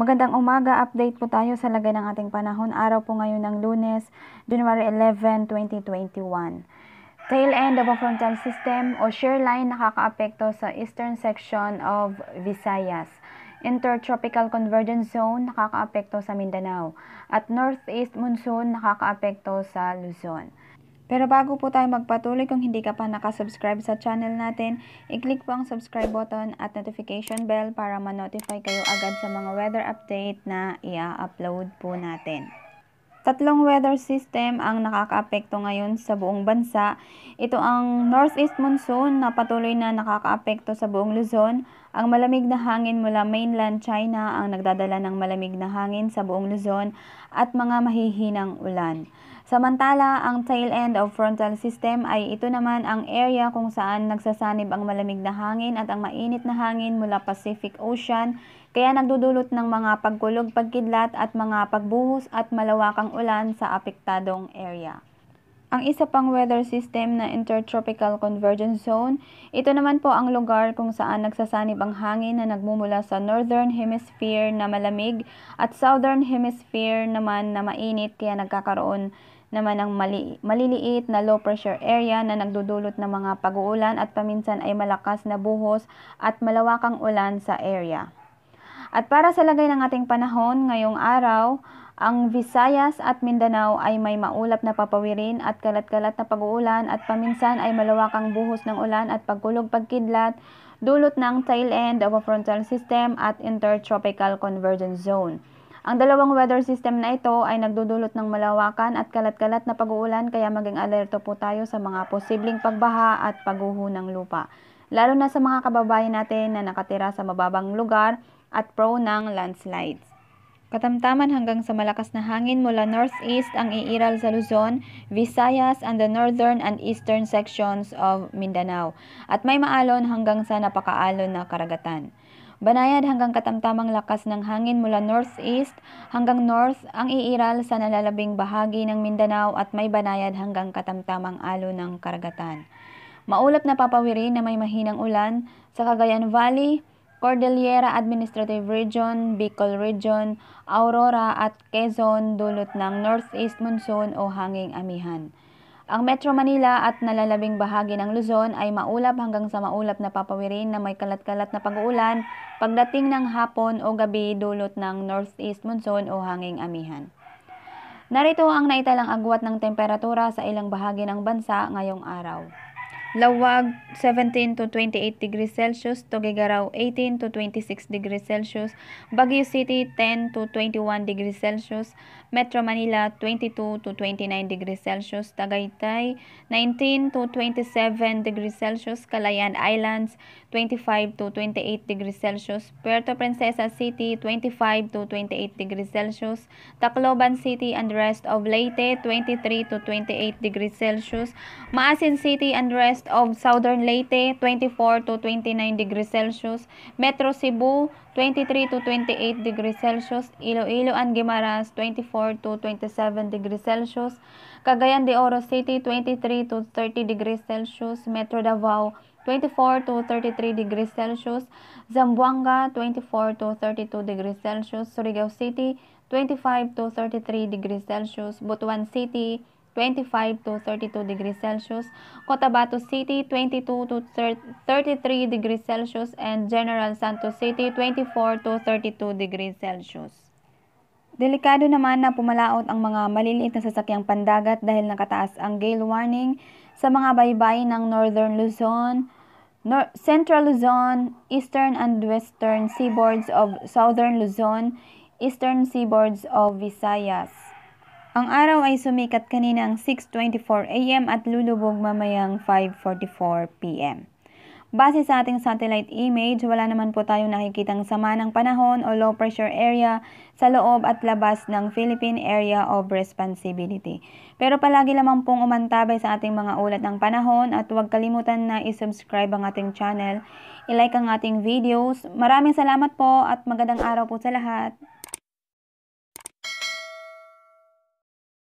Magandang umaga, update po tayo sa lagay ng ating panahon. Araw po ngayon ng lunes, January 11, 2021. Tail end of a frontal system o shear line nakakaapekto sa eastern section of Visayas. Intertropical Convergence Zone nakakaapekto sa Mindanao at Northeast Monsoon nakakaapekto sa Luzon. Pero bago po tayo magpatuloy, kung hindi ka pa nakasubscribe sa channel natin, i-click po ang subscribe button at notification bell para ma-notify kayo agad sa mga weather update na i-upload po natin. Tatlong weather system ang nakakaapekto ngayon sa buong bansa. Ito ang northeast monsoon na patuloy na nakakaapekto sa buong Luzon. Ang malamig na hangin mula mainland China ang nagdadala ng malamig na hangin sa buong Luzon at mga mahihinang ulan. Samantala, ang tail end of frontal system ay ito naman ang area kung saan nagsasanib ang malamig na hangin at ang mainit na hangin mula Pacific Ocean, kaya nagdudulot ng mga pagkulog, pagkidlat at mga pagbuhos at malawakang ulan sa apektadong area. Ang isa pang weather system na Intertropical Convergence Zone, ito naman po ang lugar kung saan nagsasanib ang hangin na nagmumula sa Northern Hemisphere na malamig at Southern Hemisphere naman na mainit kaya nagkakaroon naman ang mali maliliit na low pressure area na nagdudulot ng mga pag-uulan at paminsan ay malakas na buhos at malawakang ulan sa area. At para sa lagay ng ating panahon ngayong araw, ang Visayas at Mindanao ay may maulap na papawirin at kalat-kalat na pag-uulan at paminsan ay malawakang buhos ng ulan at pagkulog pagkidlat dulot ng tail end of a frontal system at intertropical convergence zone. Ang dalawang weather system na ito ay nagdudulot ng malawakan at kalat-kalat na pag-uulan kaya maging alerto po tayo sa mga posibleng pagbaha at paguho ng lupa. Lalo na sa mga kababayan natin na nakatira sa mababang lugar at prone ng landslides. Katamtaman hanggang sa malakas na hangin mula northeast ang iiral sa Luzon, Visayas, and the northern and eastern sections of Mindanao, at may maalon hanggang sa napakaalon na karagatan. Banayad hanggang katamtamang lakas ng hangin mula northeast hanggang north ang iiral sa nalalabing bahagi ng Mindanao at may banayad hanggang katamtamang alo ng karagatan. Maulap na papawirin na may mahinang ulan sa Cagayan Valley, Cordillera Administrative Region, Bicol Region, Aurora at Quezon dulot ng Northeast Monsoon o Hanging Amihan. Ang Metro Manila at nalalabing bahagi ng Luzon ay maulap hanggang sa maulap na papawirin na may kalat-kalat na pag-uulan pagdating ng hapon o gabi dulot ng northeast monsoon o hanging amihan. Narito ang naitalang agwat ng temperatura sa ilang bahagi ng bansa ngayong araw. Lawag 17 to 28 degrees Celsius, Tugigaraw 18 to 26 degrees Celsius, Baguio City 10 to 21 degrees Celsius, Metro Manila 22 to 29 degrees Celsius, Tagaytay 19 to 27 degrees Celsius, Calayan Islands 25 to 28 degrees Celsius, Puerto Princesa City 25 to 28 degrees Celsius, Tacloban City and rest of Leyte 23 to 28 degrees Celsius, Maasin City and rest west of southern Leyte, 24 to 29 degrees Celsius. Metro Cebu, 23 to 28 degrees Celsius. Iloilo and Guimaras, 24 to 27 degrees Celsius. Cagayan de Oro City, 23 to 30 degrees Celsius. Metro Davao, 24 to 33 degrees Celsius. Zamboanga, 24 to 32 degrees Celsius. Surigao City, 25 to 33 degrees Celsius. Butuan City, 25 to 32 degrees Celsius, Cotabato City 22 to 33 degrees Celsius, and General Santos City 24 to 32 degrees Celsius. Delikado naman na pumalaot ang mga maliliit na sasakyang pandagat dahil nakataas ang gale warning sa mga baybay ng Northern Luzon, Nor Central Luzon, Eastern and Western seaboards of Southern Luzon, Eastern seaboards of Visayas. Ang araw ay sumikat kanina ang 6.24 a.m. at lulubog mamayang 5.44 p.m. Base sa ating satellite image, wala naman po tayong nakikitang sama ng panahon o low pressure area sa loob at labas ng Philippine Area of Responsibility. Pero palagi lamang pong umantabay sa ating mga ulat ng panahon at huwag kalimutan na isubscribe ang ating channel, ilike ang ating videos. Maraming salamat po at magandang araw po sa lahat.